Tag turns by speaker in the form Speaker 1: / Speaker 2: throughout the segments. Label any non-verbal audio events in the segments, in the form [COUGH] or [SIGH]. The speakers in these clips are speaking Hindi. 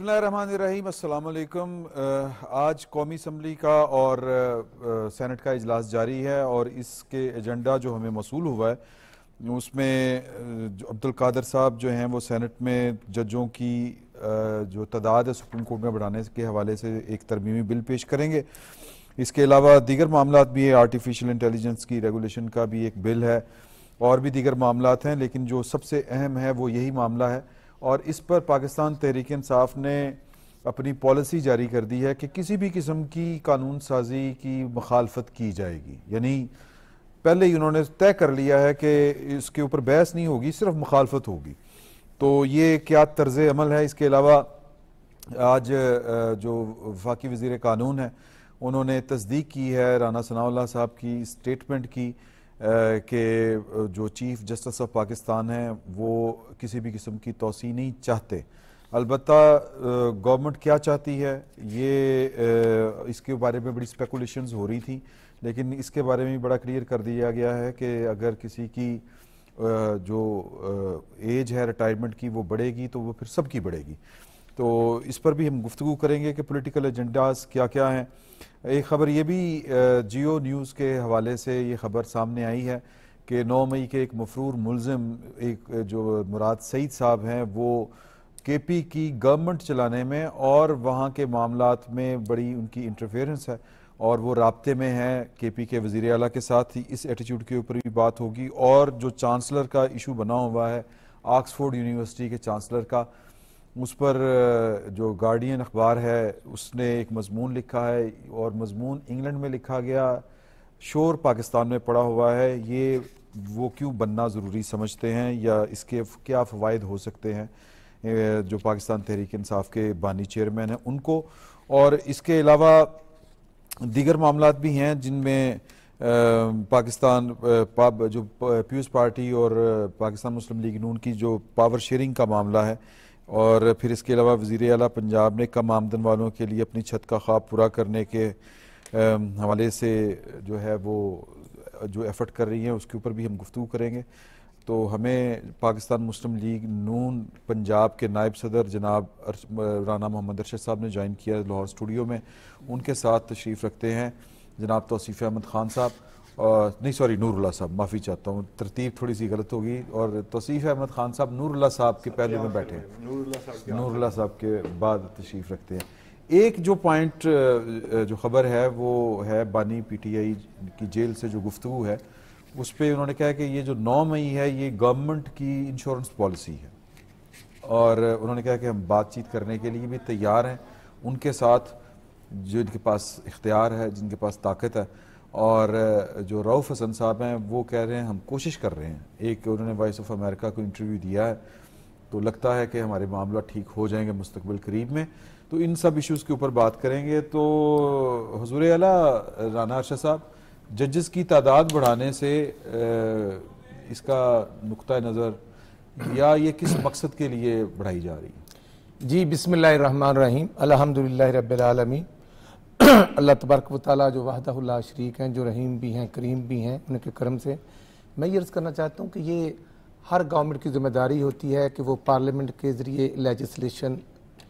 Speaker 1: बसमीम आज कौमी असम्बली का और सेनेट का इजलास जारी है और इसके एजेंडा जो हमें मौसू हुआ है उसमें अब्दुल कादर साहब जो हैं वो सेनेट में जजों की जो तादाद है सुप्रीम कोर्ट में बढ़ाने के हवाले से एक तरमीमी बिल पेश करेंगे इसके अलावा दीगर मामला भी है आर्टिफिशल इंटेलिजेंस की रेगुलेशन का भी एक बिल है और भी दीगर मामला हैं लेकिन जो सबसे अहम है वो यही मामला है और इस पर पाकिस्तान तहरीक इंसाफ ने अपनी पॉलिसी जारी कर दी है कि किसी भी किस्म की कानून साजी की मखालफत की जाएगी यानी पहले ही उन्होंने तय कर लिया है कि इसके ऊपर बहस नहीं होगी सिर्फ मुखालफत होगी तो ये क्या तर्ज अमल है इसके अलावा आज जो वफाकी वजीर कानून है उन्होंने तस्दीक की है राना सनाउल्ला साहब की स्टेटमेंट की કે કે જો ચીફ જસ્ટિસ ઓફ પાકિસ્તાન હે વો કિસી ભી કિસમ કી તौसी નહીં ચાહતે અલબતા ગવર્નમેન્ટ ક્યા ચાહતી હૈ યે ઇસકે બારે મે બડી સ્પેક્યુલેશન્સ હો રહી થી લેકિન ઇસકે બારે મે બڑا ક્રિયર કર દિયા ગયા હે કે અગર કિસી કી જો એજ હે રિટાયરમેન્ટ કી વો બડેગી તો વો ફિર સબકી બડેગી तो इस पर भी हम गुफ्तु करेंगे कि पोलिटिकल एजेंडाज क्या क्या हैं एक ख़बर ये भी जियो न्यूज़ के हवाले से ये ख़बर सामने आई है कि 9 मई के एक मफरूर मुलम एक जो मुराद सईद साहब हैं वो के पी की गवर्नमेंट चलाने में और वहाँ के मामला में बड़ी उनकी इंटरफेरेंस है और वो रबते में हैं के पी के वज़ी अला के साथ ही इस एटीट्यूड के ऊपर भी बात होगी और जो चांसलर का इशू बना हुआ है ऑक्सफोर्ड यूनिवर्सिटी के चांसलर का उस पर जो गार्डियन अखबार है उसने एक मजमून लिखा है और मजमून इंग्लैंड में लिखा गया शोर पाकिस्तान में पड़ा हुआ है ये वो क्यों बनना ज़रूरी समझते हैं या इसके क्या फ़वाद हो सकते हैं जो पाकिस्तान तहरीक इंसाफ के बानी चेयरमैन हैं उनको और इसके अलावा दीगर मामला भी हैं जिनमें पाकिस्तान पाब जो पीपल्स पार्टी और पाकिस्तान मुस्लिम लीग नून की जो पावर शेयरिंग का मामला है और फिर इसके अलावा वज़ी अला पंजाब ने कम आमदन वालों के लिए अपनी छत का ख्वाब पूरा करने के हवाले से जो है वो जो एफ़र्ट कर रही हैं उसके ऊपर भी हम गुफ्तु करेंगे तो हमें पाकिस्तान मुस्लिम लीग नून पंजाब के नायब सदर जनाब राना मोहम्मद अरशद साहब ने ज्वाइन किया लाहौर स्टूडियो में उनके साथ तशरीफ़ रखते हैं जनाब तोसीफ़ अहमद ख़ान साहब और नहीं सॉरी नूरुल्ला साहब माफ़ी चाहता हूँ तरतीब थोड़ी सी गलत होगी और तोसीफ़ अहमद खान साहब नूरुल्ला साहब के पहले में बैठे हैं नूरुल्ला साहब के बाद तशरीफ़ रखते हैं एक जो पॉइंट जो ख़बर है वो है बानी पीटीआई की जेल से जो गुफ्तु है उस पर उन्होंने कहा कि ये जो नौ मई है ये गवर्नमेंट की इंश्योरेंस पॉलिसी है और उन्होंने कहा कि हम बातचीत करने के लिए भी तैयार हैं उनके साथ जिनके पास इख्तियार है जिनके पास ताकत है और जो रऊफ़ हसन साहब हैं वो कह रहे हैं हम कोशिश कर रहे हैं एक उन्होंने वॉइस ऑफ अमेरिका को इंटरव्यू दिया है तो लगता है कि हमारे मामला ठीक हो जाएंगे मुस्तबिल करीब में तो इन सब इश्यूज़ के ऊपर बात करेंगे तो हजूर अला राना अर्शा साहब जजस की तादाद बढ़ाने से इसका नुक़
Speaker 2: नज़र या ये किस मकसद के लिए बढ़ाई जा रही है जी बिसमीम अलहमदिल्ला रबालमी अल्लाह तबारक वाली जो वाहदा शरीक हैं जो रहीम भी हैं करीम भी हैं उनके करम से मैं ये अर्ज़ करना चाहता हूँ कि ये हर गवर्नमेंट की जिम्मेदारी होती है कि वो पार्लियामेंट के ज़रिए लेजिस्लेशन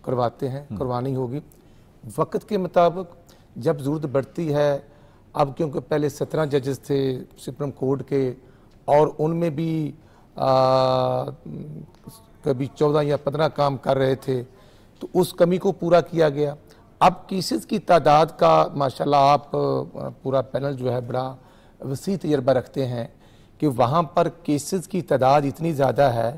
Speaker 2: करवाते हैं हम्म। करवानी होगी वक्त के मुताबिक जब ज़रूरत बढ़ती है अब क्योंकि पहले सत्रह जजेस थे सुप्रीम कोर्ट के और उनमें भी आ, कभी चौदह या पंद्रह काम कर रहे थे तो उस कमी को पूरा किया गया अब केसेस की तादाद का माशाल्लाह आप पूरा पैनल जो है बड़ा वसी तजर्बा रखते हैं कि वहाँ पर केसेस की तादाद इतनी ज़्यादा है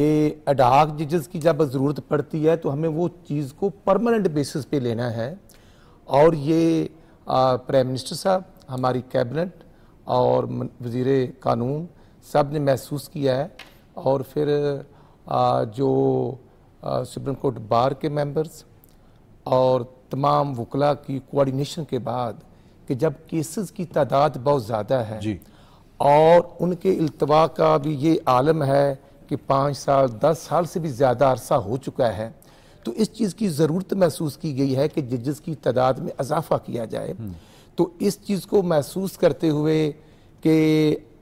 Speaker 2: कि अडाक जजेस की जब ज़रूरत पड़ती है तो हमें वो चीज़ को परमानेंट बेसिस पे लेना है और ये प्राइम मिनिस्टर साहब हमारी कैबिनेट और वजीर कानून सब ने महसूस किया है और फिर आ, जो सुप्रीम कोर्ट बार के मेंबर्स और तमाम वकला की कोऑर्डिनेशन के बाद कि जब केसेस की तादाद बहुत ज़्यादा है जी। और उनके अल्तवा का भी ये आलम है कि पाँच साल दस साल से भी ज़्यादा अरसा हो चुका है तो इस चीज़ की ज़रूरत महसूस की गई है कि जजेस की तादाद में इजाफा किया जाए हम्म। तो इस चीज़ को महसूस करते हुए कि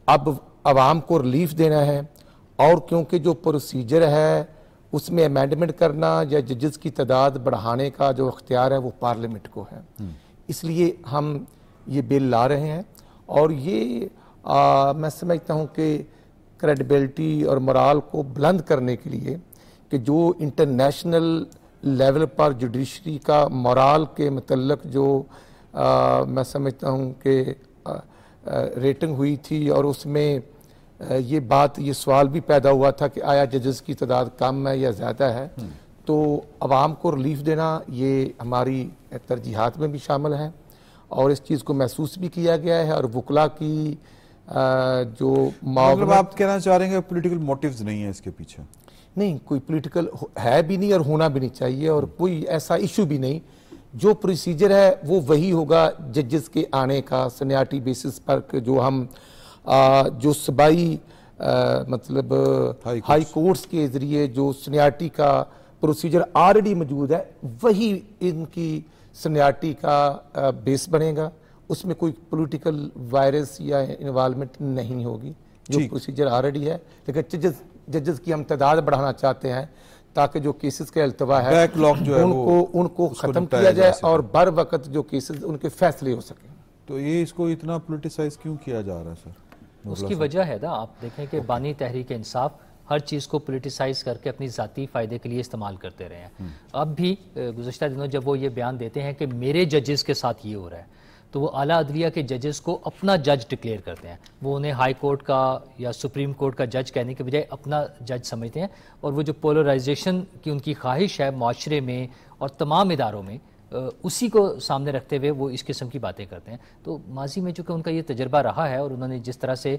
Speaker 2: अब आवाम को रिलीफ देना है और क्योंकि जो प्रोसीजर है उसमें अमेंडमेंट करना या जजेस की तादाद बढ़ाने का जो अख्तियार है वो पार्लियामेंट को है हम्म। इसलिए हम ये बिल ला रहे हैं और ये आ, मैं समझता हूँ कि क्रेडिबिलिटी और मराल को बुलंद करने के लिए कि जो इंटरनेशनल लेवल पर जुडिशरी का मराल के मतलब जो आ, मैं समझता हूँ कि रेटिंग हुई थी और उसमें ये बात ये सवाल भी पैदा हुआ था कि आया जजेस की तादाद कम है या ज़्यादा है हम्म। तो आवाम को रिलीफ देना ये हमारी तरजीहत में भी शामिल है और इस चीज़ को महसूस भी किया गया है और वकला की जो मतलब आप कहना चाह रहे हैं पॉलिटिकल मोटिव्स नहीं है इसके पीछे नहीं कोई पॉलिटिकल है भी नहीं और होना भी नहीं चाहिए और हम्म। कोई ऐसा इशू भी नहीं जो प्रोसीजर है वो वही होगा जजेस के आने का सन्याटी बेसिस पर जो हम जो सूबाई मतलब हाई, हाई कोर्ट्स के ज़रिए जो सनियाटी का प्रोसीजर ऑलरेडी मौजूद है वही इनकी सनियाटी का बेस बनेगा उसमें कोई पॉलिटिकल वायरस या इन्वालमेंट नहीं होगी जो प्रोसीजर ऑलरेडी है लेकिन जजेस जजेस की हम तादाद बढ़ाना चाहते हैं ताकि जो केसेस का अल्तवा है है उनको उनको ख़त्म किया जाए और बर वक्त जो केसेस उनके फैसले हो सके तो ये इसको इतना पोलिटिसाइज क्यों किया जा रहा है सर उसकी
Speaker 3: वजह है ना आप देखें कि बानी तहरीक इंसाफ हर चीज़ को पोलिटिसाइज करके अपनी ज़ाती फ़ायदे के लिए इस्तेमाल करते रहे हैं hmm. अब भी गुजशत दिनों जब वो ये बयान देते हैं कि मेरे जजेस के साथ ये हो रहा है तो वो आला अदलिया के जजेस को अपना जज डिक्लेयर करते हैं वो उन्हें हाई कोर्ट का या सुप्रीम कोर्ट का जज कहने के बजाय अपना जज समझते हैं और वो जो पोलराइजेशन की उनकी ख्वाहिश है माशरे में और तमाम इदारों में उसी को सामने रखते हुए वो इस किस्म की बातें करते हैं तो माजी में चूंकि उनका ये तजर्बा रहा है और उन्होंने जिस तरह से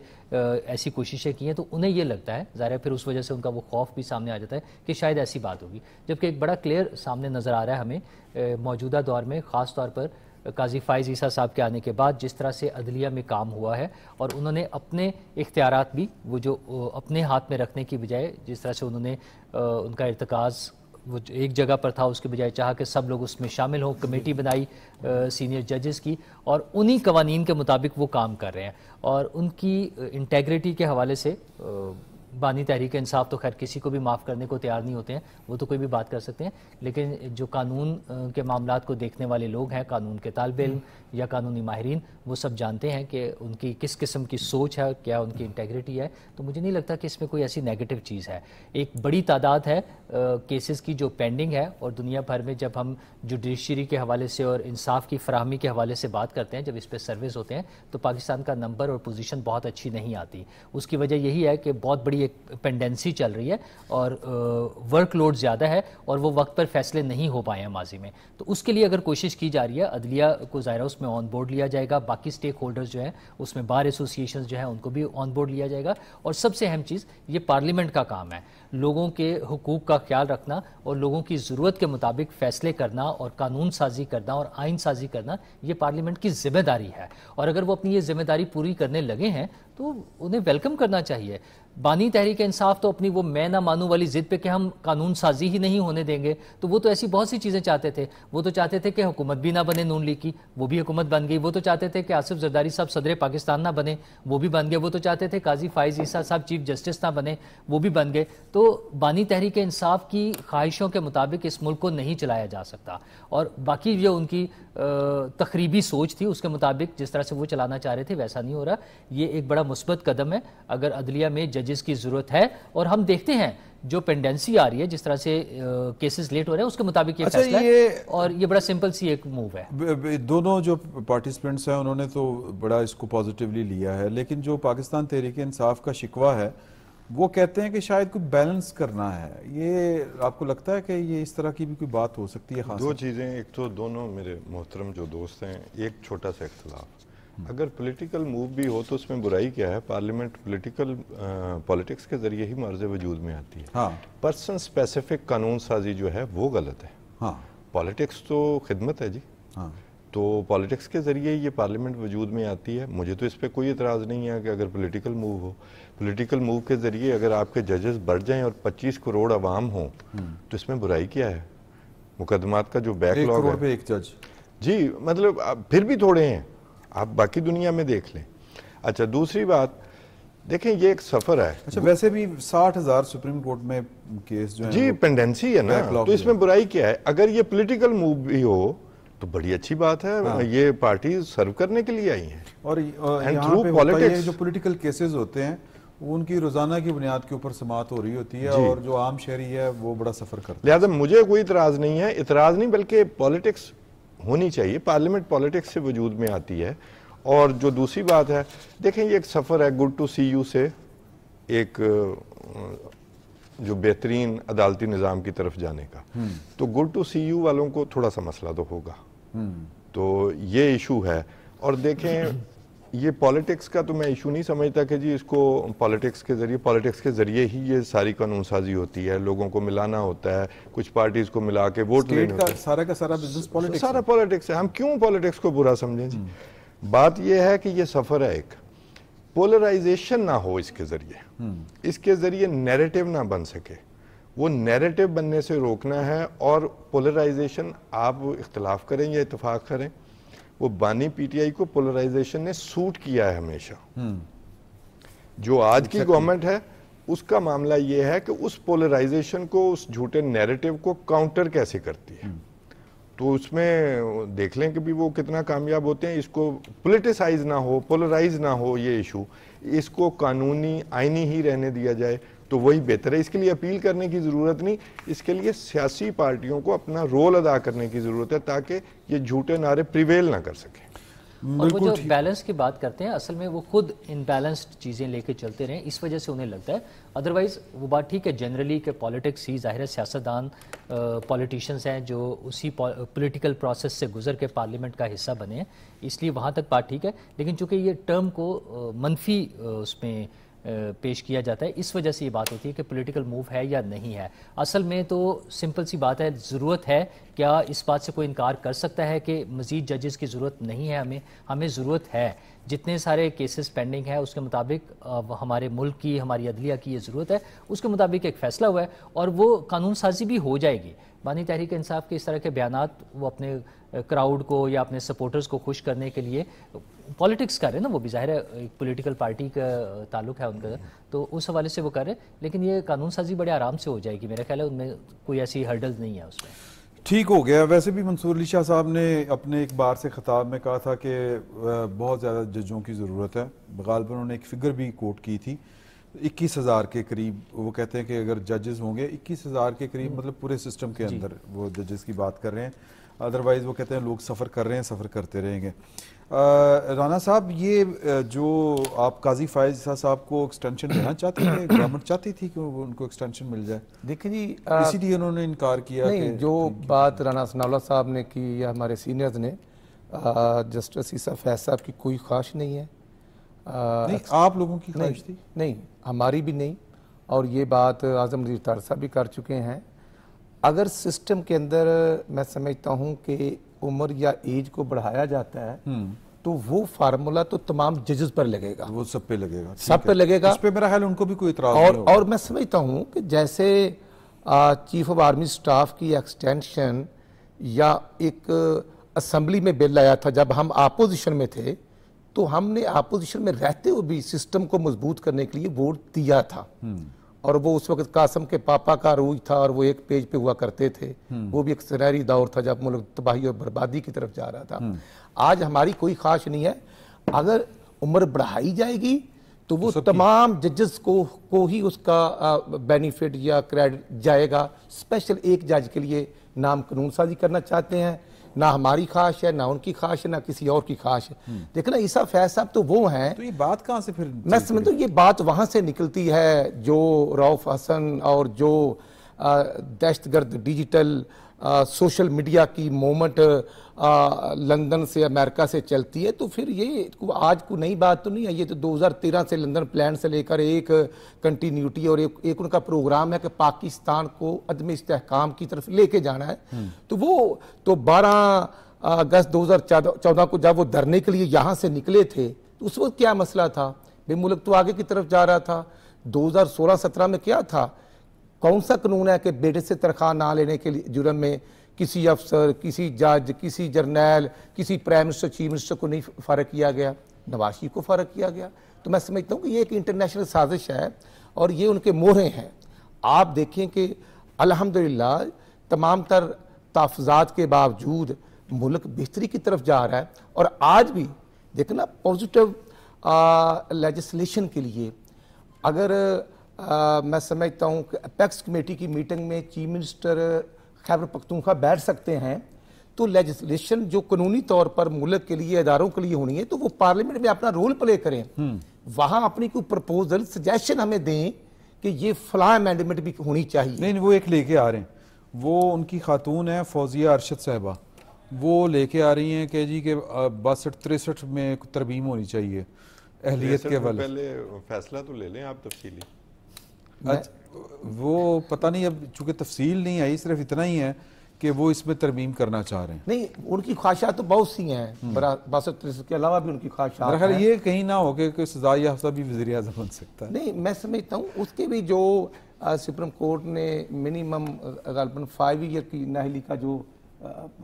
Speaker 3: ऐसी कोशिशें की हैं तो उन्हें ये लगता है ज़ाहिर फिर उस वजह से उनका वो खौफ भी सामने आ जाता है कि शायद ऐसी बात होगी जबकि एक बड़ा क्लियर सामने नज़र आ रहा है हमें मौजूदा दौर में ख़ास तौर पर काजी फ़ायज़ ईसा साहब के आने के बाद जिस तरह से अदलिया में काम हुआ है और उन्होंने अपने इख्तियार भी वो जो अपने हाथ में रखने की बजाय जिस तरह से उन्होंने उनका इरतकाज़ वो एक जगह पर था उसके बजाय चाह कि सब लोग उसमें शामिल हों कमेटी बनाई सीनियर जजेस की और उन्हीं कवानीन के मुताबिक वो काम कर रहे हैं और उनकी इंटेग्रिटी के हवाले से बानी तहरीक इंसाफ तो खैर किसी को भी माफ़ करने को तैयार नहीं होते हैं वो तो कोई भी बात कर सकते हैं लेकिन जो कानून के मामला को देखने वाले लोग हैं कानून के तालब इम या कानूनी माहरीन वो सब जानते हैं कि उनकी किस किस्म की सोच है क्या उनकी इंटेग्रिटी है तो मुझे नहीं लगता कि इसमें कोई ऐसी नेगेटिव चीज़ है एक बड़ी तादाद है केसेस की जो पेंडिंग है और दुनिया भर में जब हम जुडिशरी के हवाले से और इंसाफ की फरहमी के हवाले से बात करते हैं जब इस पर सर्विस होते हैं तो पाकिस्तान का नंबर और पोजीशन बहुत अच्छी नहीं आती उसकी वजह यही है कि बहुत बड़ी एक पेंडेंसी चल रही है और वर्कलोड ज़्यादा है और वो वक्त पर फैसले नहीं हो पाए हैं माजी में तो उसके लिए अगर कोशिश की जा रही है अदलिया को ज़ाहिर उस उसमें ऑन बोर्ड लिया जाएगा बाकी स्टेक होल्डर्स जो हैं उसमें बार एसोसिएशन जो हैं उनको भी ऑन बोर्ड लिया जाएगा और सबसे अहम चीज़ ये पार्लियामेंट का काम है लोगों के हकूक़ का ख्याल रखना और लोगों की ज़रूरत के मुताबिक फ़ैसले करना और कानून साजी करना और आइन साजी करना ये पार्लियामेंट की जिम्मेदारी है और अगर वो अपनी ये जिम्मेदारी पूरी करने लगे हैं तो उन्हें वेलकम करना चाहिए बानी तहरीक इंसाफ तो अपनी वो मैं ना मानू वाली जिद पे कि हम कानून साजी ही नहीं होने देंगे तो वो तो ऐसी बहुत सी चीज़ें चाहते थे वो तो चाहते थे कि हुकूमत भी ना बने नून लीग की वो भी हुकूमत बन गई वो तो चाहते थे कि आसिफ जरदारी साहब सदर पाकिस्तान ना बने वो भी बन गए वो तो चाहते थे काजी फाइज ईसा साहब चीफ जस्टिस ना बने वो भी बन गए तो बानी तहरीक इंसाफ की ख्वाहिशों के मुताबिक इस मुल्क को नहीं चलाया जा सकता और बाकी जो उनकी तकरीबी सोच थी उसके मुताबिक जिस तरह से वो चलाना चाह रहे थे वैसा नहीं हो रहा ये एक बड़ा मुस्बत कदम है अगर अदलिया में जजेस की ज़रूरत है और हम देखते हैं जो पेंडेंसी आ रही है जिस तरह से केसेस लेट हो रहे हैं उसके मुताबिक ये अच्छा फैसला ये, है और ये बड़ा सिंपल सी एक
Speaker 1: मूव है दोनों जो पार्टिसिपेंट्स हैं उन्होंने तो बड़ा इसको पॉजिटिवली लिया है लेकिन जो पाकिस्तान तहरीक इंसाफ का शिकवा है वो कहते हैं कि शायद कुछ बैलेंस करना है ये आपको लगता है कि ये इस तरह की भी कोई बात हो सकती
Speaker 4: है दो चीज़ें एक तो दोनों मेरे मोहतरम जो दोस्त हैं एक छोटा सा इख्तलाफ हम्म। अगर पॉलिटिकल मूव भी हो तो उसमें बुराई क्या है पार्लियामेंट पॉलिटिकल पॉलिटिक्स के जरिए ही मर्ज वजूद में आती है हाँ। पर्सन स्पेसिफिक कानून साजी जो है वो गलत है हाँ। पॉलिटिक्स तो खिदमत है जी हाँ। तो पॉलिटिक्स के ज़रिए ये पार्लियामेंट वजूद में आती है मुझे तो इस पर कोई इतराज़ नहीं है कि अगर पॉलिटिकल मूव हो पॉलिटिकल मूव के ज़रिए अगर आपके जजेस बढ़ जाएं और 25 करोड़ अवाम हो तो इसमें बुराई क्या है मुकदमात का जो बैकलॉग है पे एक जज जी मतलब फिर भी थोड़े हैं आप बाकी दुनिया में देख लें अच्छा दूसरी बात देखें ये एक सफर है अच्छा वैसे भी साठ हजार सुप्रीम
Speaker 1: कोर्ट में केस
Speaker 4: जो जी पेंडेंसी है ना तो इसमें बुराई क्या है अगर ये पोलिटिकल मूव भी हो तो बड़ी अच्छी बात है हाँ। ये पार्टी सर्व करने के लिए आई है और, और यहाँ पे जो
Speaker 1: पॉलिटिकल केसेस होते हैं उनकी रोजाना की बुनियाद के ऊपर समात हो रही होती है और जो आम शहरी है वो बड़ा सफर कर
Speaker 4: लिहाजा मुझे कोई इतराज नहीं है इतराज नहीं बल्कि पॉलिटिक्स होनी चाहिए पार्लियामेंट पॉलिटिक्स से वजूद में आती है और जो दूसरी बात है देखें ये एक सफ़र है गुड टू सी यू से एक जो बेहतरीन अदालती निज़ाम की तरफ जाने का हम्म। तो गुड टू सी यू वालों को थोड़ा सा मसला तो होगा हम्म। तो ये इशू है और देखें ये पॉलिटिक्स का तो मैं इशू नहीं समझता कि जी इसको पॉलिटिक्स के ज़रिए पॉलिटिक्स के ज़रिए ही ये सारी कानून साजी होती है लोगों को मिलाना होता है कुछ पार्टीज़ को मिला के वोट लेने का सारा का सारा बिजनेस पॉलिटिक्स सारा पॉलिटिक्स है हम क्यों पॉलिटिक्स को बुरा समझें जी हम्म। बात यह है कि ये सफ़र है एक पोलराइजेशन ना हो इसके ज़रिए हम्म। इसके ज़रिए नेरेटिव ना बन सके वो नेरेटिव बनने से रोकना है और पोलराइजेशन आप इख्तलाफ करें या इतफाक़ करें वो बानी पीटीआई को पोलराइजेशन ने सूट किया है हमेशा
Speaker 1: हम्म।
Speaker 4: जो आज की गवर्नमेंट है उसका मामला ये है कि उस पोलराइजेशन को उस झूठे नैरेटिव को काउंटर कैसे करती है हम्म। तो उसमें देख लें कि भी वो कितना कामयाब होते हैं इसको पोलिटिसाइज ना हो पोलराइज ना हो ये इशू इसको कानूनी आईनी ही रहने दिया जाए तो वही बेहतर है इसके लिए अपील करने की ज़रूरत नहीं इसके लिए सियासी पार्टियों को अपना रोल अदा करने की ज़रूरत है ताकि ये झूठे नारे प्रिवेल ना कर सकें
Speaker 3: और वो जो बैलेंस की बात करते हैं असल में वो खुद इनबैलेंस्ड चीज़ें लेके चलते रहें इस वजह से उन्हें लगता है अदरवाइज़ वो बात ठीक है जनरली के पॉलिटिक्स ही ज़ाहिर है सियासतदान पॉलिटिशियंस हैं जो उसी पॉलिटिकल प्रोसेस से गुजर के पार्लियामेंट का हिस्सा बने हैं इसलिए वहाँ तक बात ठीक है लेकिन चूंकि ये टर्म को मनफी उसमें पेश किया जाता है इस वजह से ये बात होती है कि पॉलिटिकल मूव है या नहीं है असल में तो सिंपल सी बात है ज़रूरत है क्या इस बात से कोई इनकार कर सकता है कि मज़ीद जजेस की ज़रूरत नहीं है हमें हमें ज़रूरत है जितने सारे केसेस पेंडिंग हैं उसके मुताबिक हमारे मुल्क की हमारी अदलिया की ये ज़रूरत है उसके मुताबिक एक फ़ैसला हुआ है और वो कानून साजी भी हो जाएगी बानी तहरीक इंसाफ के इस तरह के बयान वो अपने क्राउड को या अपने सपोर्टर्स को खुश करने के लिए पॉलिटिक्स कर रहे हैं ना वो भी जाहिर है एक पोलिटिकल पार्टी का ताल्लुक है उनका तो उस हवाले से वो कर रहे हैं लेकिन ये कानून साजी बड़े आराम से हो जाएगी मेरा ख्याल है उनमें कोई ऐसी हर्डल्स नहीं है उसमें
Speaker 1: ठीक हो गया वैसे भी मंसूर अली शाह साहब ने अपने एक बार से खिताब में कहा था कि बहुत ज़्यादा जजों की ज़रूरत है बगाल पर उन्होंने एक फिगर भी कोट की थी इक्कीस हज़ार के करीब वो कहते हैं कि अगर जजेस होंगे इक्कीस हज़ार के करीब मतलब पूरे सिस्टम के अंदर वो जजेस की बात कर रहे हैं अदरवाइज़ वो कहते हैं लोग सफ़र कर रहे हैं सफ़र करते रहेंगे राना साहब ये जो आप काजी फायज साहब को एक्सटेंशन देना चाहते थे गवर्नमेंट चाहती थी कि उनको एक्सटेंशन मिल जाए देखिए जी इसीलिए उन्होंने इनकार किया नहीं,
Speaker 2: जो बात राना सनावला साहब ने की या हमारे सीनियर्स ने जस्टिस ईसा फैज साहब की कोई ख्वाहिश नहीं है नहीं, आप लोगों की ख्वाहिश थी नहीं हमारी भी नहीं और ये बात आजम नजीर तार साहब भी कर चुके हैं अगर सिस्टम के अंदर मैं समझता हूँ कि उम्र या एज को बढ़ाया जाता है हम्म। तो वो फार्मूला तो तमाम जजेस पर लगेगा वो सब पे लगेगा सब पे लगेगा इस पे मेरा ख्याल उनको भी कोई इतराज और और मैं समझता हूँ कि जैसे चीफ ऑफ आर्मी स्टाफ की एक्सटेंशन या एक असम्बली में बिल आया था जब हम आपोजिशन में थे तो हमने आपोजिशन में रहते हुए भी सिस्टम को मजबूत करने के लिए वोट दिया था हम्म। और वो उस वक्त कासम के पापा का रूज था और वो एक पेज पे हुआ करते थे हम्म। वो भी एक सुनहरी दौर था जब मुल्क तबाही और बर्बादी की तरफ जा रहा था हम्म। आज हमारी कोई खास नहीं है अगर उम्र बढ़ाई जाएगी तो वो तो तमाम जजेस को को ही उसका बेनिफिट या क्रेडिट जाएगा स्पेशल एक जज के लिए नाम कानून साजी करना चाहते हैं ना हमारी खास है ना उनकी खास है ना किसी और की खास है हम्म। देखना ईसा फैज साहब तो वो हैं तो ये बात कहाँ से फिर मैं समझता हूँ ये बात वहाँ से निकलती है जो रऊफ हसन और जो दहशत गर्द डिजिटल सोशल मीडिया की मोमेंट लंदन से अमेरिका से चलती है तो फिर ये आज को नई बात तो नहीं है ये तो 2013 से लंदन प्लान से लेकर एक कंटिन्यूटी और एक, एक उनका प्रोग्राम है कि पाकिस्तान को अदम इसकाम की तरफ लेके जाना है हम्म। तो वो तो 12 अगस्त 2014 को जब वो धरने के लिए यहाँ से निकले थे तो उस वक्त क्या मसला था भाई मुल्क तो आगे की तरफ जा रहा था दो हज़ार में क्या था कौन सा कानून है कि बेटे से तनख्वाह ना लेने के जुर्म में किसी अफसर किसी जज किसी जर्नैल किसी प्राइम मिनिस्टर चीफ मिनिस्टर को नहीं फ़र्क किया गया नवाज शरीफ को फ़र्क किया गया तो मैं समझता हूँ कि ये एक इंटरनेशनल साजिश है और ये उनके मोहरे हैं आप देखें कि अलहमदिल्ला तमाम तर तहफात के बावजूद मुल्क बेहतरी की तरफ जा रहा है और आज भी देखना पॉजिटिव लेजिस्लेशन के लिए अगर आ, मैं समझता हूँ कि अपेक्स कमेटी की मीटिंग में चीफ मिनिस्टर खैबर पखतूखा बैठ सकते हैं तो लेजिस्लेशन जो कानूनी तौर पर मुल्क के लिए इदारों के लिए होनी है तो वो पार्लियामेंट में अपना रोल प्ले करें हम्म। वहाँ अपनी कोई प्रपोजल सजेशन हमें दें कि ये फला अमेंडमेंट भी होनी चाहिए नहीं वो एक लेके आ रहे हैं वो उनकी खातून है फौजिया अरशद
Speaker 1: साहबा वो लेके आ रही हैं कि जी के बासठ तिरसठ में तरमीम होनी चाहिए अहलियत के वाले
Speaker 4: पहले फैसला तो ले लें आप तफसीली
Speaker 1: वो पता नहीं अब चूंकि तफसील नहीं आई सिर्फ इतना ही है कि वो इसमें तरमीम करना चाह रहे हैं
Speaker 2: नहीं उनकी ख्वाहिशा तो बहुत सी हैं हम्म। के अलावा भी उनकी ख्वाहिशात हैं
Speaker 1: ये कहीं ना हो कि सजा हफ्ता भी वजी अजम बन सकता है
Speaker 2: नहीं मैं समझता हूँ उसके भी जो सुप्रीम कोर्ट ने मिनिमम गालबन फाइव ईयर की नाहली का जो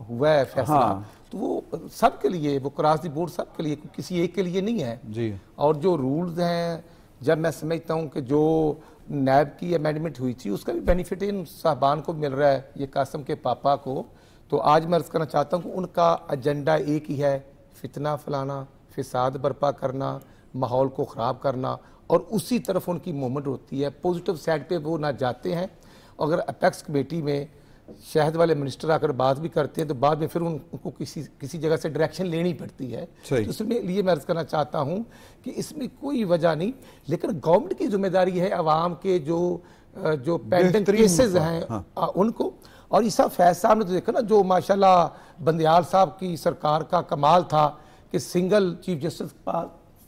Speaker 2: हुआ है फैसला हाँ। तो वो सब के लिए वो क्रासदी बोर्ड सब के लिए किसी एक के लिए नहीं है जी और जो रूल्स हैं जब मैं समझता हूँ कि जो नैब की अमेंडमेंट हुई थी उसका भी बेनिफिट इन साहबान को मिल रहा है ये कासम के पापा को तो आज मैं अर्ज़ करना चाहता हूँ कि उनका एजेंडा एक ही है फितना फैलाना फिसाद बर्पा करना माहौल को ख़राब करना और उसी तरफ उनकी मूवमेंट होती है पॉजिटिव साइड पे वो ना जाते हैं अगर अपेक्स कमेटी में शहद वाले मिनिस्टर आकर बात भी करते हैं तो बाद में फिर उनको किसी किसी जगह से डायरेक्शन लेनी पड़ती है तो इसमें लिए मैं अर्ज करना चाहता हूँ कि इसमें कोई वजह नहीं लेकिन गवर्नमेंट की जिम्मेदारी है आवाम के जो जो पेंडेंट केसेस हैं हाँ। उनको और ईसा फैज साहब ने तो देखा ना जो माशाल्लाह बंदयाल साहब की सरकार का कमाल था कि सिंगल चीफ जस्टिस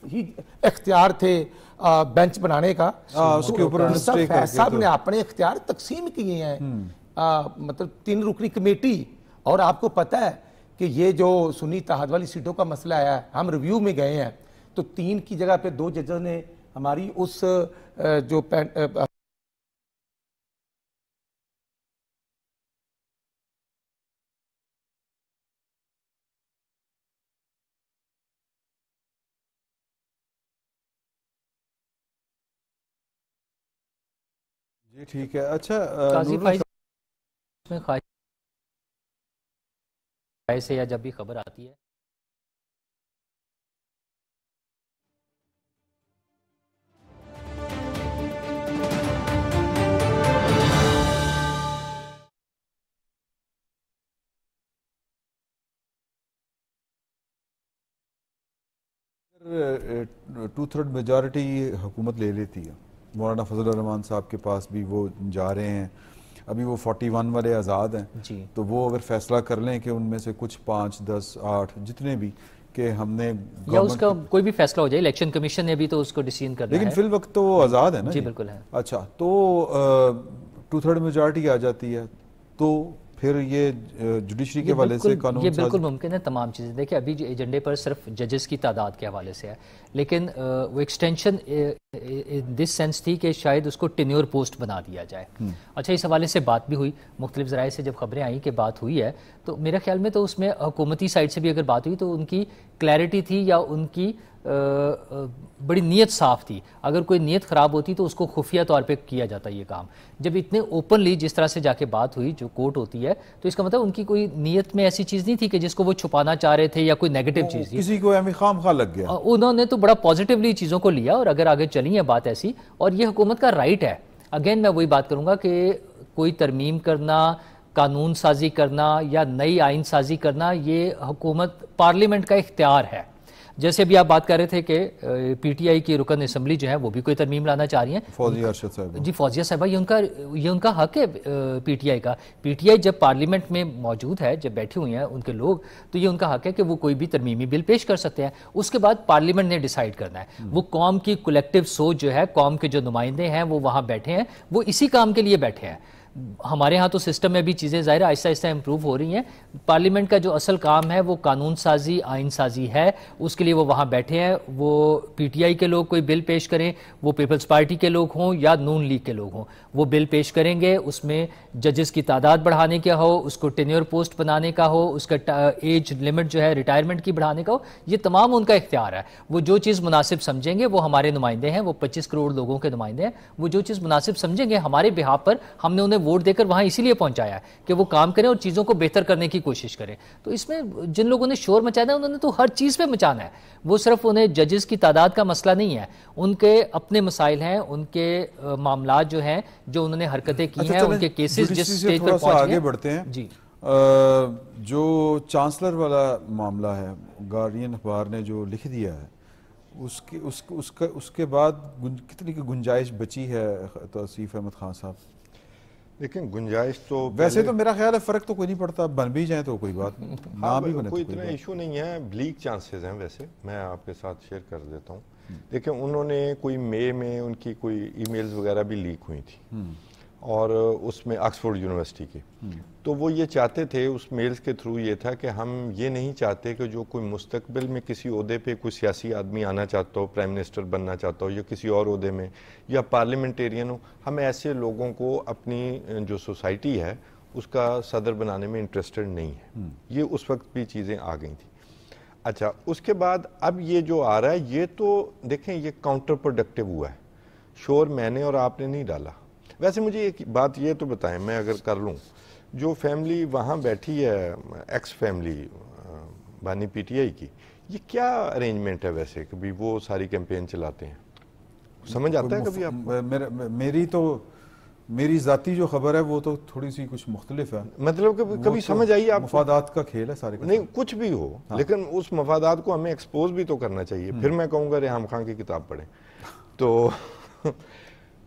Speaker 2: ही इख्तियार थे आ, बेंच बनाने का उसके ऊपर साहब तो। ने अपने इख्तियार तकसीम किए हैं हम्म। मतलब तीन रुकनी कमेटी और आपको पता है कि ये जो सुनी तहद वाली सीटों का मसला आया है हम रिव्यू में गए हैं तो तीन की जगह पे दो जजों ने हमारी उस जो
Speaker 3: ठीक है अच्छा ऐसे या जब भी खबर आती है
Speaker 1: टू थर्ड मेजॉरिटी हुकूमत ले लेती है मौलाना फजल रहमान साहब के पास भी वो जा रहे हैं अभी वो फोर्टी वन वाले आज़ाद हैं जी तो वो अगर फैसला कर लें कि उनमें से कुछ पाँच दस आठ जितने भी कि हमने या उसका
Speaker 3: कोई भी फैसला हो जाए इलेक्शन कमीशन ने भी तो उसको डिसीजन कर लेकिन फिल
Speaker 1: वक्त तो वो आज़ाद है ना जी बिल्कुल है अच्छा तो टू थर्ड मेजॉरिटी आ जाती है तो फिर ये जुडिशरी के हवाले से कानून ये बिल्कुल
Speaker 3: मुमकिन है तमाम चीज़ें देखिए अभी जो एजेंडे पर सिर्फ जजेस की तादाद के हवाले से है लेकिन वो एक्सटेंशन इन दिस सेंस थी कि शायद उसको टेन्योर पोस्ट बना दिया जाए हम्म। अच्छा इस हवाले से बात भी हुई मुख्तलिफ ज़राए से जब खबरें आई कि बात हुई है तो मेरे ख्याल में तो उसमें हुकूमती साइड से भी अगर बात हुई तो उनकी क्लैरिटी थी या उनकी बड़ी नीयत साफ़ थी अगर कोई नीयत ख़राब होती तो उसको खुफिया तौर पे किया जाता ये काम जब इतने ओपनली जिस तरह से जाके बात हुई जो कोर्ट होती है तो इसका मतलब उनकी कोई नीयत में ऐसी चीज़ नहीं थी कि जिसको वो छुपाना चाह रहे थे या कोई नेगेटिव चीज़ थी किसी को खाम खा लग गया उन्होंने तो बड़ा पॉजिटिवली चीज़ों को लिया और अगर आगे चली है बात ऐसी और ये हुकूमत का राइट है अगेन मैं वही बात करूँगा कि कोई तरमीम करना कानून साजी करना या नई आइन साजी करना ये हुकूमत पार्लियामेंट का इख्तियार है जैसे अभी आप बात कर रहे थे कि पीटीआई की रुकन असम्बली जो है वो भी कोई तरमीम लाना चाह रही
Speaker 1: है
Speaker 3: जी फौजिया साहबा ये उनका ये उनका हक है पीटीआई का पीटीआई जब पार्लियामेंट में मौजूद है जब बैठी हुई हैं उनके लोग तो ये उनका हक है कि वो कोई भी तरमीमी बिल पेश कर सकते हैं उसके बाद पार्लियामेंट ने डिसाइड करना है हम्म। वो कौम की कलेक्टिव सोच जो है कौम के जो नुमाइंदे हैं वो वहाँ बैठे हैं वो इसी काम के लिए बैठे हैं हमारे यहाँ तो सिस्टम में भी चीज़ें ज़ाहिर आहिस्ता आहिस्ता इम्प्रूव हो रही हैं पार्लियामेंट का जो असल काम है वो कानून साजी आइन साजी है उसके लिए वो वहाँ बैठे हैं वो पीटीआई के लोग कोई बिल पेश करें वो पीपल्स पार्टी के लोग हों या नून लीग के लोग हों वो बिल पेश करेंगे उसमें जजेस की तादाद बढ़ाने का हो उसको टेन्योर पोस्ट बनाने का हो उसका एज लिमिट जो है रिटायरमेंट की बढ़ाने का हो ये तमाम उनका इख्तियार है वो जो चीज़ मुनासिब समझेंगे वो हमारे नुमाइंदे हैं वो पच्चीस करोड़ लोगों के नुमाइंदे हैं वो जो चीज़ मुनासिब समझेंगे हमारे बिहार पर हमने उन्हें वोट देकर वहां इसीलिए पहुंचाया है कि वो काम करें और चीज़ों को बेहतर करने की कोशिश करें तो इसमें जिन लोगों ने शोर मचाना है उन्होंने तो हर चीज़ पे मचाना है वो सिर्फ उन्हें जजेस की तादाद का मसला नहीं है उनके अपने मसाइल हैं उनके मामला जो हैं जो उन्होंने हरकतें की अच्छा, हैं उनके केसेस जिस स्टेज पर आगे बढ़ते हैं
Speaker 1: जी जो चांसलर वाला मामला है गार्डियन अखबार ने जो लिख दिया है उसके उसके उसके उसके बाद कितनी की गुंजाइश बची है तोसीफ़ अहमद खान साहब
Speaker 4: लेकिन गुंजाइश
Speaker 1: तो वैसे तो मेरा ख्याल है फ़र्क तो कोई नहीं पड़ता बन भी जाए
Speaker 4: तो कोई बात नहीं हाँ, ना भी बने तो कोई इतना इशू नहीं है ब्लीक चांसेस हैं वैसे मैं आपके साथ शेयर कर देता हूँ हम्म। लेकिन उन्होंने कोई मई में उनकी कोई ईमेल्स वगैरह भी लीक हुई थी हम्म। और उसमें ऑक्सफोर्ड यूनिवर्सिटी की तो वो ये चाहते थे उस मेल्स के थ्रू ये था कि हम ये नहीं चाहते कि जो कोई मुस्तबिल में किसी अहदे पे कोई सियासी आदमी आना चाहता हो प्राइम मिनिस्टर बनना चाहता हो या किसी और अहदे में या पार्लियामेंटेरियन हो हम ऐसे लोगों को अपनी जो सोसाइटी है उसका सदर बनाने में इंटरेस्टेड नहीं है हम्म। ये उस वक्त भी चीज़ें आ गई थी अच्छा उसके बाद अब ये जो आ रहा है ये तो देखें ये काउंटर प्रोडक्टिव हुआ है शोर मैंने और आपने नहीं डाला वैसे मुझे एक बात ये तो बताएं मैं अगर कर लूँ जो फैमिली वहाँ बैठी है एक्स फैमिली बानी पीटीआई की ये क्या अरेंजमेंट है वैसे कभी वो सारी कैंपेन चलाते हैं
Speaker 1: समझ आता है कभी आप मेर, मेरी तो मेरी जाती जो खबर है वो तो थोड़ी सी कुछ मुख्तलिफ है
Speaker 4: मतलब कि कभी तो समझ आई आप मफादात का खेल है सारे नहीं कुछ भी हो हाँ। लेकिन उस मफादात को हमें एक्सपोज भी तो करना चाहिए हम्म। फिर मैं कहूँगा रेहम खान की किताब पढ़ें तो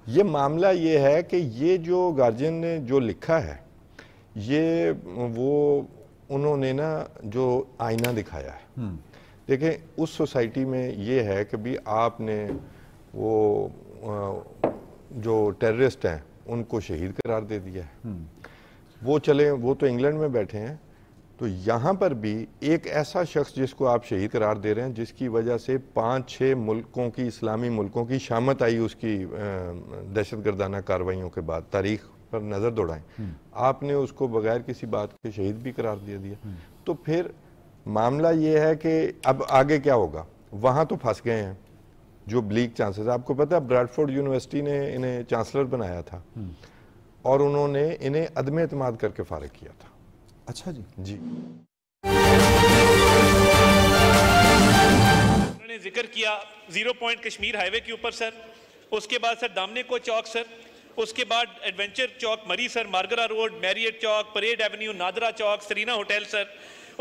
Speaker 4: ये मामला ये है कि ये जो गार्जियन ने जो लिखा है ये वो उन्होंने ना जो आईना दिखाया है हम्म। देखें उस सोसाइटी में ये है कि भी आपने वो जो टेररिस्ट हैं उनको शहीद करार दे दिया है हम्म। वो चले वो तो इंग्लैंड में बैठे हैं तो यहाँ पर भी एक ऐसा शख्स जिसको आप शहीद करार दे रहे हैं जिसकी वजह से पाँच छः मुल्कों की इस्लामी मुल्कों की शामत आई उसकी दहशत गर्दाना कार्रवाइयों के बाद तारीख पर नज़र दौड़ाएं हम्म। आपने उसको बगैर किसी बात के शहीद भी करार दे दिया हम्म। तो फिर मामला ये है कि अब आगे क्या होगा वहाँ तो फंस गए हैं जो ब्लीक चांसेस आपको पता है ब्रैडफोर्ड यूनिवर्सिटी ने इन्हें चांसलर बनाया था हम्म। और उन्होंने इन्हें अदम अतमाद करके फारग किया था अच्छा जी जी
Speaker 5: उन्होंने जिक्र किया जीरो पॉइंट कश्मीर हाईवे के ऊपर सर उसके बाद सर दामने को चौक सर उसके बाद एडवेंचर चौक Murree sir Margalla road Marriott चौक परेड एवेन्यू नादरा चौक सरीना होटल सर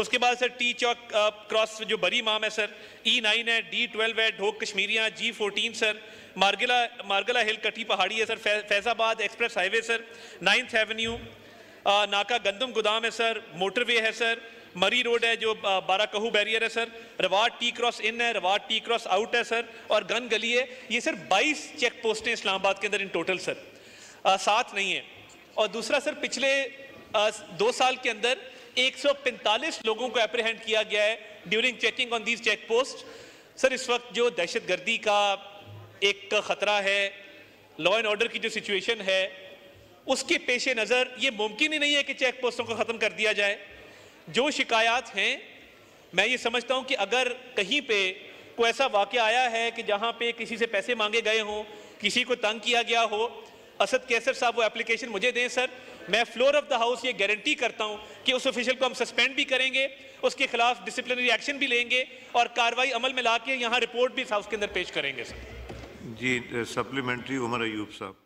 Speaker 5: उसके बाद सर टी चौक क्रॉस जो बरी माम है सर ई नाइन है डी ट्वेल्व है ढोक कश्मीरियाँ जी फोर्टीन सर मार्गला मार्गला हिल कटी पहाड़ी है सर फै, Faizabad express highway sir ninth avenue नाका गंदम गोदाम है सर मोटरवे है सर मरी रोड है जो बाराकहू कहू बैरियर है sir Rawat T cross in है रवाड टी क्रॉस आउट है सर और गन गली है ये सर 22 चेक पोस्ट हैं इस्लामाबाद के अंदर इन टोटल सर आ, सात नहीं है और दूसरा सर पिछले आ, दो साल के अंदर 145 लोगों को अप्रहेंड किया गया है during checking on these check post sir इस वक्त जो दहशत गर्दी का एक खतरा है लॉ एंड ऑर्डर की जो सिचुएशन है उसके पेश नज़र ये मुमकिन ही नहीं है कि चेक पोस्टों को ख़त्म कर दिया जाए जो शिकायत हैं मैं ये समझता हूँ कि अगर कहीं पर कोई ऐसा वाक़ आया है कि जहाँ पर किसी से पैसे मांगे गए हों किसी को तंग किया गया हो असद कैसर साहब वो एप्लीकेशन मुझे दें सर मैं फ्लोर ऑफ द हाउस ये गारंटी करता हूँ कि उस ऑफिशियल को हम सस्पेंड भी करेंगे उसके खिलाफ डिसिप्लिनरी एक्शन भी लेंगे और कार्रवाई अमल में ला के यहाँ रिपोर्ट भी इस हाउस के अंदर पेश करेंगे सर जी सप्लीमेंट्री उमर अयूब साहब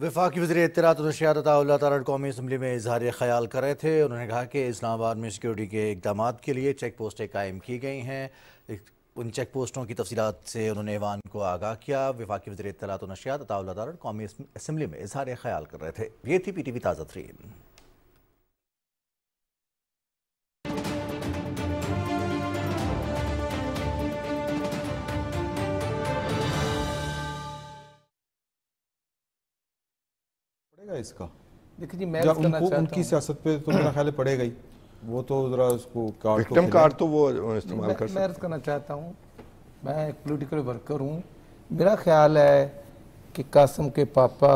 Speaker 2: वफाक वजी इतरात नशियात तारी कौमी असम्बली में इजहार ख्याल कर रहे थे उन्होंने कहा कि इस्लामाबाद में सिक्योरिटी के इकदाम के लिए चेक पोस्टें कायम की गई हैं उन चेक पोस्टों की तफसीत से उन्होंने ईवान को आगाह किया वफाक वजी इतलात नशियात तारी कौमी असम्बली में इजहार ख्याल कर रहे थे ये थी पी टी वी ताज़ा थ्री
Speaker 1: पड़ेगा इसका देखिए जी मैं उनको उनकी सियासत पे तो मेरा ख्याल पड़ेगा ही वो तो जरा उसको कार्ड तो विक्टिम कार्ड तो वो इस्तेमाल कर मैं
Speaker 2: अर्ज करना चाहता हूँ मैं एक पोलिटिकल वर्कर हूँ मेरा ख्याल है कि कासम के पापा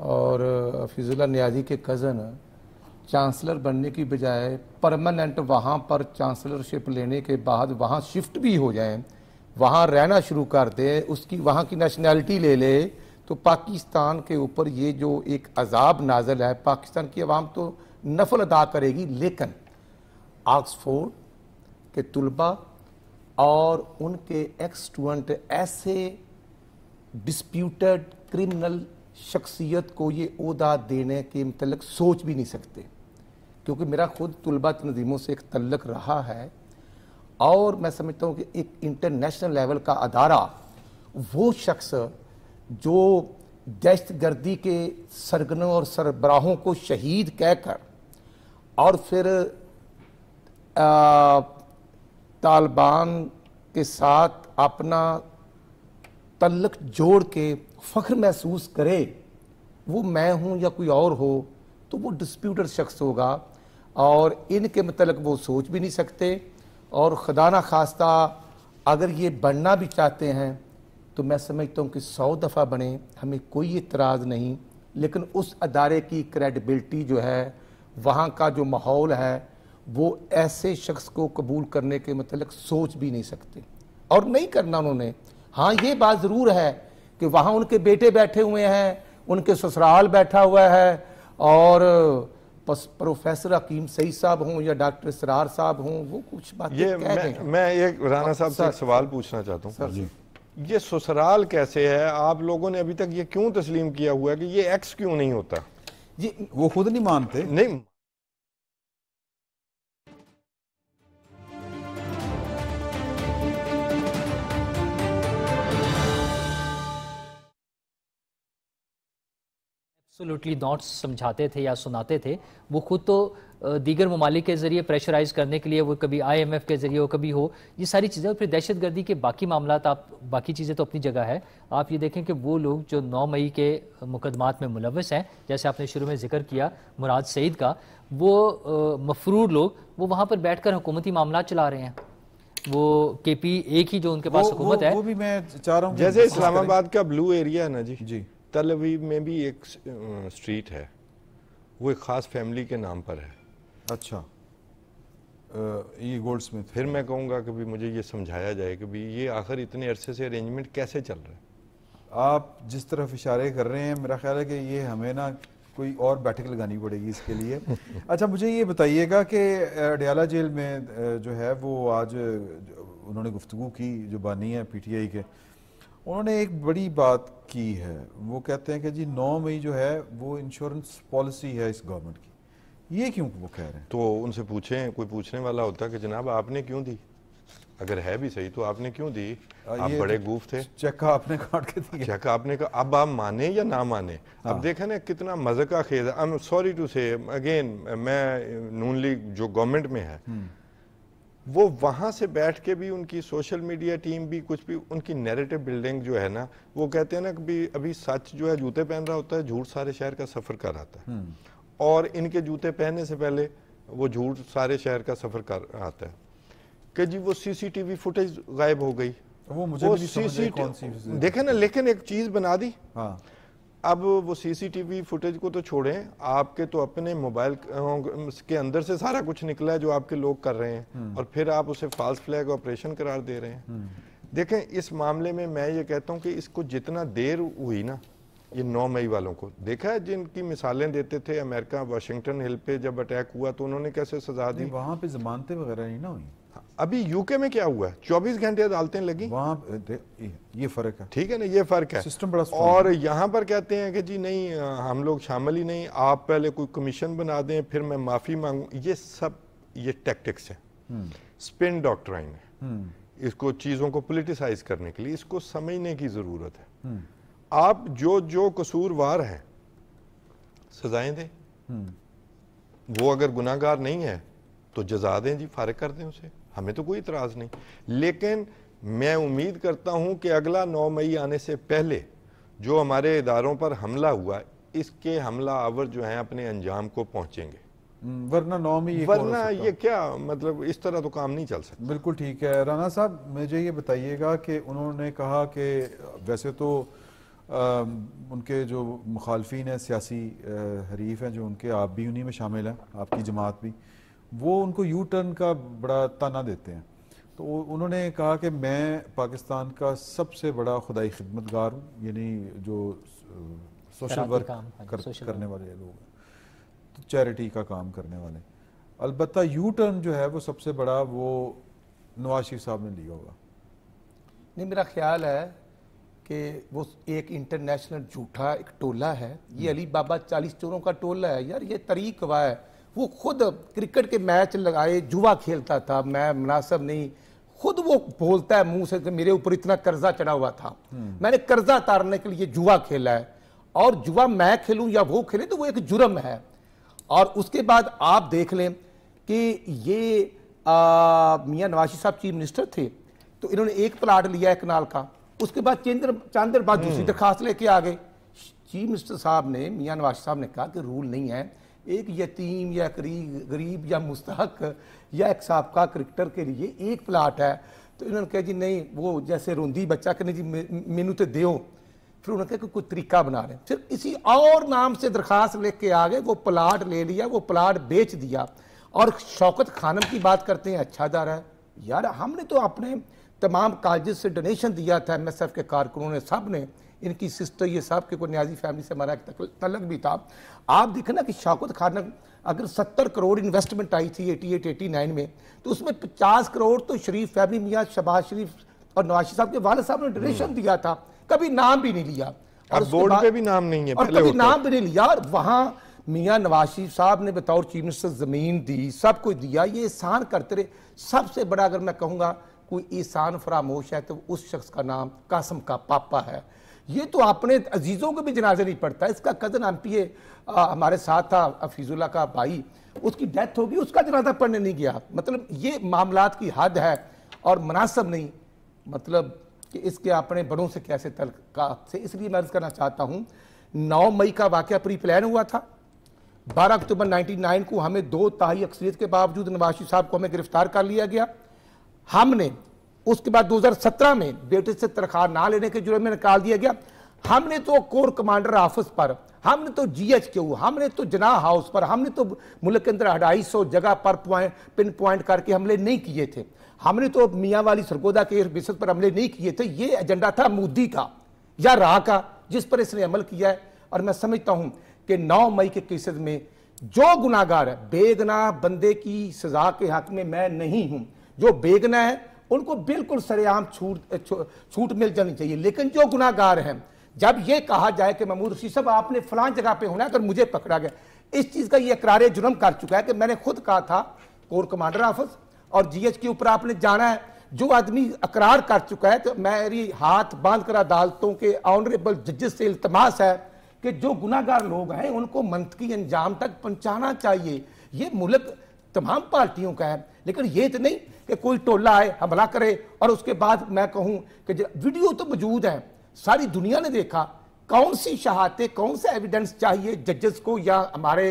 Speaker 2: और फिजुल्ला न्याजी के कज़न चांसलर बनने की बजाय परमानेंट वहाँ पर चांसलरशिप लेने के बाद वहाँ शिफ्ट भी हो जाएं वहाँ रहना शुरू कर दे उसकी वहाँ की नेशनैलिटी ले ले तो पाकिस्तान के ऊपर ये जो एक अजाब नाजल है पाकिस्तान की आवाम तो नफल अदा करेगी लेकिन ऑक्सफोर्ड के तलबा और उनके एक्स स्टूडेंट ऐसे डिस्प्यूटेड क्रिमिनल शख्सियत को ये अहदा देने के मतलब सोच भी नहीं सकते क्योंकि मेरा खुद तलबा तनजीमों से एक तल्लक रहा है और मैं समझता हूँ कि एक इंटरनेशनल लेवल का अदारा वो शख्स जो दहशत गर्दी के सरगनों और सरबराहों को शहीद कहकर और फिर तालिबान के साथ अपना तल्लक जोड़ के फ़ख्र महसूस करे वो मैं हूँ या कोई और हो तो वो डिस्प्यूटर शख्स होगा और इनके मतलब वो सोच भी नहीं सकते और खुदा ना खास्ता अगर ये बनना भी चाहते हैं तो मैं समझता हूँ कि सौ दफ़ा बने हमें कोई इतराज़ नहीं लेकिन उस अदारे की क्रेडिबिलिटी जो है वहाँ का जो माहौल है वो ऐसे शख्स को कबूल करने के मतलब सोच भी नहीं सकते और नहीं करना उन्होंने हाँ ये बात ज़रूर है कि वहाँ उनके बेटे बैठे हुए हैं उनके ससुराल बैठा हुआ है और प्रोफेसर हकीम सईद साहब
Speaker 4: हों या डॉक्टर सरार साहब हों वो कुछ बात ये कह मैं, मैं एक राना साहब से सवाल पूछना चाहता हूँ ये ससुराल कैसे है आप लोगों ने अभी तक ये क्यों तस्लीम किया हुआ है कि ये एक्स क्यों नहीं होता ये वो खुद नहीं मानते नहीं
Speaker 3: एब्सोल्युटली नॉट समझाते थे या सुनाते थे वो खुद तो दीगर ममालिक के ज़रिए प्रेशराइज करने के लिए वो कभी आईएमएफ के ज़रिए हो कभी हो ये सारी चीज़ें और फिर दहशत गर्दी के बाकी मामला आप बाकी चीज़ें तो अपनी जगह है आप ये देखें कि वो लोग जो नौ मई के मुकदमात में मुलवस हैं जैसे आपने शुरू में जिक्र किया मुराद सईद का वो मफरूर लोग वो वहाँ पर बैठ कर हुकूमती मामला चला रहे हैं वो के पी एक ही जो उनके पास हुकूमत है वो भी मैं चाह रहा हूँ जैसे इस्लामाबाद
Speaker 4: का ब्लू एरिया है ना जी जी तलवीब में भी एक स्ट्रीट है वो एक ख़ास फैमिली के नाम पर है अच्छा ये गोल्ड स्मिथ फिर मैं कहूँगा कि भी मुझे ये समझाया जाए कि भी ये आखिर इतने अरसे से अरेंजमेंट कैसे चल रहा है आप जिस तरफ
Speaker 1: इशारे कर रहे हैं मेरा ख्याल है कि ये हमें ना कोई और बैठक लगानी पड़ेगी इसके लिए [LAUGHS] अच्छा मुझे ये बताइएगा कि अडयाला जेल में जो है वो आज उन्होंने गुफ्तु की जो बानी है पी टी आई के उन्होंने एक बड़ी बात की है वो कहते हैं कि जी नौ मई जो है वो इंश्योरेंस पॉलिसी है इस गवर्नमेंट की ये क्यों
Speaker 4: वो कह रहे हैं तो उनसे पूछें कोई पूछने वाला होता कि जनाब आपने क्यों दी अगर है भी सही तो आपने क्यों दी आप बड़े तो गूफ थे चेक आपने काट के दिया चेक आपने का अब आप माने या ना माने हाँ। अब देखें ना कितना मजका खेज I am sorry to say again मैं नून लीग जो गवर्नमेंट में है हम्म। वो वहां से बैठ के भी उनकी सोशल मीडिया टीम भी कुछ भी उनकी नैरेटिव बिल्डिंग जो है ना वो कहते हैं ना कि अभी सच जो है जूते पहन रहा होता है झूठ सारे शहर का सफ़र कर रहा है हम्म। और इनके जूते पहनने से पहले वो झूठ सारे शहर का सफ़र कर आता है कि जी वो सीसीटीवी फुटेज गायब हो गई वो मुझे वो भी सी देखे ना लेकिन एक चीज़ बना दी हाँ अब वो सीसीटीवी फुटेज को तो छोड़ें आपके तो अपने मोबाइल के अंदर से सारा कुछ निकला है जो आपके लोग कर रहे हैं हम्म। और फिर आप उसे फॉल्स फ्लैग ऑपरेशन करार दे रहे हैं हम्म। देखें इस मामले में मैं ये कहता हूँ कि इसको जितना देर हुई ना ये नौ मई वालों को देखा है जिनकी मिसालें देते थे अमेरिका वाशिंगटन हिल पे जब अटैक हुआ तो उन्होंने कैसे सजा दी वहाँ पे जमानतें वगैरह नहीं ना हुई हाँ, अभी यूके में क्या हुआ है चौबीस घंटे अदालतें लगी वहाँ ये फर्क है ठीक है ना ये फर्क है सिस्टम बड़ा और यहाँ पर कहते हैं कि जी नहीं हम लोग शामिल ही नहीं आप पहले कोई कमीशन बना दें फिर मैं माफी मांगू ये सब ये टेक्टिक्स हम्म। है स्पिन डॉक्ट्राइन है इसको चीजों को पोलिटिसाइज करने के लिए इसको समझने की जरूरत है हम्म। आप जो जो कसूरवार हैं सजाएं दें हम्म। वो अगर गुनाहगार नहीं है तो जजा दें जी फारग कर दें उसे हमें तो कोई इतराज़ नहीं लेकिन मैं उम्मीद करता हूँ कि अगला नौ मई आने से पहले जो हमारे इदारों पर हमला हुआ इसके हमला आवर जो हैं अपने अंजाम को पहुंचेंगे
Speaker 1: हम्म, वरना नौ मई वरना
Speaker 4: ये क्या मतलब इस तरह तो काम नहीं चल
Speaker 1: सकता बिल्कुल ठीक है राना साहब मुझे ये बताइएगा कि उन्होंने कहा कि वैसे तो उनके जो मुखालफी हैं सियासी हरीफ हैं जो उनके आप भी उन्हीं में शामिल हैं आपकी जमात भी वो उनको यू टर्न का बड़ा ताना देते हैं तो उन्होंने कहा कि मैं पाकिस्तान का सबसे बड़ा खुदाई खिदमतगार हूँ यानी जो सोशल वर्क हाँ कर, सोशल करने वाले लोग हैं तो चैरिटी का काम करने वाले अलबत् यू टर्न जो है वो सबसे बड़ा वो नवाज शरीफ साहब ने लिया होगा
Speaker 2: नहीं मेरा ख्याल है कि वो एक इंटरनेशनल झूठा एक टोला है ये अली बाबा चालीस चोरों का टोला है यार ये तरीक हुआ है वो खुद क्रिकेट के मैच लगाए जुआ खेलता था मैं मुनासब नहीं खुद वो बोलता है मुंह से मेरे ऊपर इतना कर्जा चढ़ा हुआ था हम्म। मैंने कर्जा उतारने के लिए जुआ खेला है और जुआ मैं खेलूं या वो खेले तो वो एक जुर्म है और उसके बाद आप देख लें कि ये मियाँ नवाशी साहब चीफ मिनिस्टर थे तो इन्होंने एक प्लाट लिया है कनाल का उसके बाद चंद्र चांदर बाद दूसरी हम्म। दरखास्त लेके आ गए चीफ मिनिस्टर साहब ने मियाँ नवाज साहब ने कहा कि रूल नहीं है एक यतीम या गरीब या मुस्तक या एक सबका क्रिकेटर के लिए एक प्लाट है तो इन्होंने कहा जी नहीं वो जैसे रोंदी बच्चा कहने जी मेनू तो दो फिर उन्होंने कहा कि कोई तरीका बना रहे फिर किसी और नाम से दरखास्त लेके आ गए वो प्लाट ले लिया वो प्लाट बेच दिया और शौकत खानम की बात करते हैं अच्छा दार है यार हमने तो अपने तमाम कालजेस से डोनेशन दिया था एम एस एफ के कारकुनों ने सब ने इनकी सिस्टर ये सब के कोई न्याजी फैमिली से हमारा एक तलक भी था आप देखें ना कि शाकुत खाना अगर 70 करोड़ इन्वेस्टमेंट आई थी 88 89 में तो उसमें 50 करोड़ तो शरीफ फैमिली मियाँ शबाज शरीफ और नवाज साहब के वाले साहब ने डोनेशन हम्म। दिया था कभी नाम भी नहीं लिया और बोर्ड पे भी नाम नहीं है और कभी नाम भी नहीं लिया और वहाँ मियाँ नवाज शरीफ साहब ने बतौर चीफ मिनिस्टर ज़मीन दी सब कुछ दिया ये एहसान करते रहे सबसे बड़ा अगर मैं कहूँगा कोई ईसान फरामोश है तो उस शख्स का नाम कासम का पापा है ये तो अपने अजीज़ों को भी जनाजे नहीं पड़ता इसका कज़न एम पी ए हमारे साथ था अफीजुल्ला का भाई उसकी डेथ होगी उसका जनाजा पढ़ने नहीं गया मतलब ये मामला की हद है और मुनासब नहीं मतलब कि इसके अपने बड़ों से कैसे तलकात से इसलिए मैं अर्ज़ करना चाहता हूँ नौ मई का वाक़ प्री प्लान हुआ था बारह अक्टूबर नाइन्टी नाइन को हमें दो ताही अक्सरियत के बावजूद नवाशी साहब को हमें गिरफ्तार कर लिया गया हमने उसके बाद 2017 में बेटे से तनख्वाह ना लेने के जुर्म में निकाल दिया गया हमने तो कोर कमांडर ऑफिस पर हमने तो जी एच क्यू हमने तो जना हाउस पर हमने तो मुल्क के अंदर अढ़ाई सौ जगह पर पॉइंट पिन पॉइंट करके हमले नहीं किए थे हमने तो मियाँ वाली सरगोदा के बिस्तर पर हमले नहीं किए थे ये एजेंडा था मोदी का या राह का जिस पर इसने अमल किया है और मैं समझता हूँ कि नौ मई के केसेज में जो गुनागार है बेगनाह बंदे की सजा के हक में मैं नहीं हूँ जो बेगना है उनको बिल्कुल सरेआम छूट छूट मिल जानी चाहिए लेकिन जो गुनाहगार हैं जब ये कहा जाए कि महमूद रशीद साहब आपने फलां जगह पे होना है अगर तो मुझे पकड़ा गया इस चीज़ का ये इकरार जुर्म कर चुका है कि मैंने खुद कहा था कोर कमांडर ऑफिस और एच के ऊपर आपने जाना है जो आदमी अकरार कर चुका है तो मेरी हाथ बांध कर अदालतों के ऑनरेबल जजेस से इल्तमास है कि जो गुनागार लोग हैं उनको मंथकी अंजाम तक पहुँचाना चाहिए ये मुल्क तमाम पार्टियों का है लेकिन ये तो नहीं कि कोई टोला आए हमला करे और उसके बाद मैं कहूँ कि वीडियो तो मौजूद है सारी दुनिया ने देखा कौन सी शहादतें कौन सा एविडेंस चाहिए जजेस को या हमारे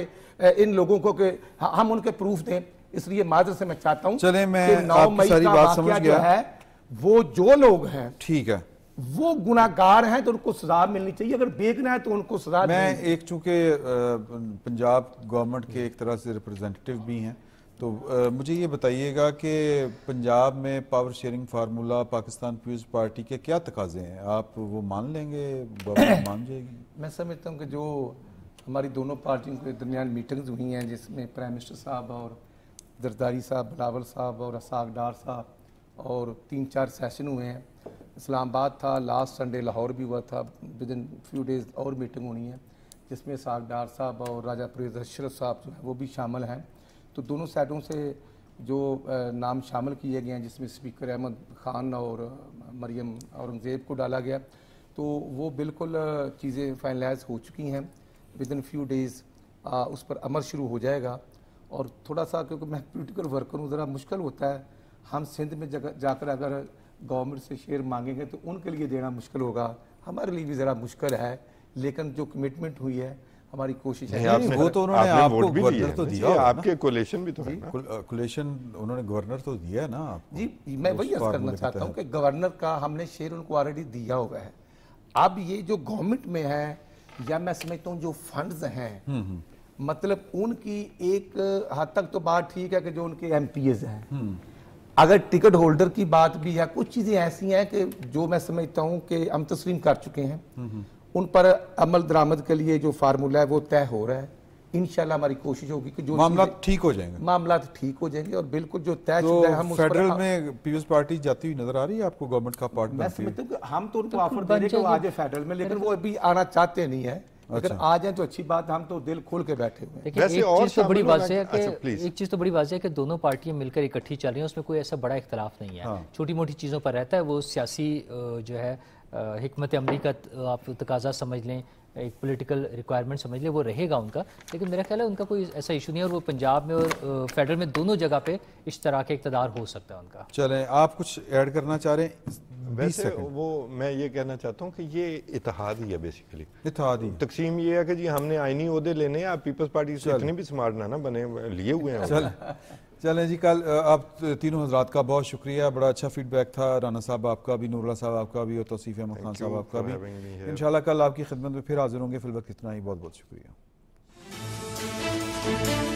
Speaker 2: इन लोगों को कि हम उनके प्रूफ दें इसलिए माजर से मैं चाहता हूँ चले मैं नौ मई का है वो जो लोग हैं ठीक है वो गुनागार हैं तो उनको सजा मिलनी चाहिए अगर बेगना है तो उनको सजा मैं
Speaker 1: एक चूंकि पंजाब गवर्नमेंट के एक तरह से रिप्रेजेंटेटिव भी हैं तो आ, मुझे ये बताइएगा कि पंजाब में power sharing formula Pakistan Peoples Party के क्या तकाजे हैं आप वो मान लेंगे मान जाएगी
Speaker 2: [COUGHS] मैं समझता हूँ कि जो हमारी दोनों पार्टियों के दरमियान मीटिंग्स हुई हैं जिसमें प्राइम मिनिस्टर साहब और जरदारी साहब बलावल साहब और असाक डार साहब और तीन चार सेशन हुए हैं इस्लामाबाद था लास्ट संडे लाहौर भी हुआ था विद इन फ्यू डेज़ और मीटिंग होनी है जिसमें साग डार साहब और राजा प्रेज अशरफ साहब जो हैं वो भी शामिल हैं तो दोनों साइडों से जो नाम शामिल किए गए हैं जिसमें स्पीकर अहमद ख़ान और मरियम औरंगज़ेब को डाला गया तो वो बिल्कुल चीज़ें फाइनलाइज हो चुकी हैं विद इन फ्यू डेज़ उस पर अमल शुरू हो जाएगा और थोड़ा सा क्योंकि मैं पोलिटिकल वर्कर हूँ ज़रा मुश्किल होता है हम सिंध में जगह जाकर अगर गवर्नमेंट से शेयर मांगेंगे तो उनके लिए देना मुश्किल होगा हमारे लिए भी ज़रा मुश्किल है लेकिन जो कमिटमेंट हुई है हमारी कोशिश है आप वो तो उन्होंने आपको गवर्नर तो दिया आपके कोलेशन
Speaker 4: भी तो है ना
Speaker 1: कोलेशन उन्होंने गवर्नर तो दिया ना
Speaker 2: जी मैं वही अर्ज करना चाहता हूँ कि गवर्नर का हमने शेयर उनको ऑलरेडी दिया हुआ है अब ये जो गवर्नमेंट में है या मैं समझता हूँ जो फंड्स हैं हम्म, हम्म। मतलब उनकी एक हद तक तो बात ठीक है कि जो उनके एम हैं हम्म। अगर टिकट होल्डर की बात भी है कुछ चीज़ें ऐसी हैं कि जो मैं समझता हूँ कि हम तस्लीम कर चुके हैं उन पर अमल दरामद के लिए जो फार्मूला है वो तय हो रहा है इन हमारी कोशिश होगी कि जो मामला ठीक हो जाएंगे मामला तो ठीक हो
Speaker 1: जाएंगे और बिल्कुल जो
Speaker 2: तय तो हम फेडरल हाँ।
Speaker 1: में पीपल्स पार्टी जाती हुई नजर आ रही है आपको गवर्नमेंट का पार्ट मैं समझता
Speaker 2: हूँ हम तो उनको ऑफर दे रहे हैं आज फेडरल में लेकिन वो अभी आना चाहते नहीं है अगर अच्छा। आ जाए तो अच्छी बात हम तो दिल खोल के बैठे हुए देखिए एक चीज तो बड़ी बात है कि अच्छा,
Speaker 3: एक चीज तो बड़ी बात है कि दोनों पार्टियां मिलकर इकट्ठी चल रही हैं उसमें कोई ऐसा बड़ा इख्तलाफ नहीं है हाँ। छोटी मोटी चीज़ों पर रहता है वो सियासी जो है हमत अमली का आप तकाजा समझ लें एक पॉलिटिकल रिक्वायरमेंट समझ लें वो रहेगा उनका लेकिन मेरा ख्याल है उनका कोई ऐसा इशू नहीं है और वो पंजाब में और फेडरल में दोनों जगह पे इस तरह के इकतदार हो सकता है उनका
Speaker 4: चलें आप कुछ ऐड करना चाह रहे हैं वैसे वो मैं ये कहना चाहता हूँ कि ये इतिहाद ही है बेसिकली इतिहाद ही तकसीम ये है कि जी हमने आईनी अहदे लेने आप पीपल्स पार्टी से इतने भी स्मार्ट ना बने लिए हुए हैं
Speaker 1: चलें जी कल आप तीनों हजरात का बहुत शुक्रिया बड़ा अच्छा फीडबैक था राना साहब आपका भी नूरला साहब आपका भी और तोसीफ़ अहमद खान साहब आपका भी इन कल आपकी खिदमत में फिर हाजिर होंगे फिलवत इतना ही बहुत बहुत शुक्रिया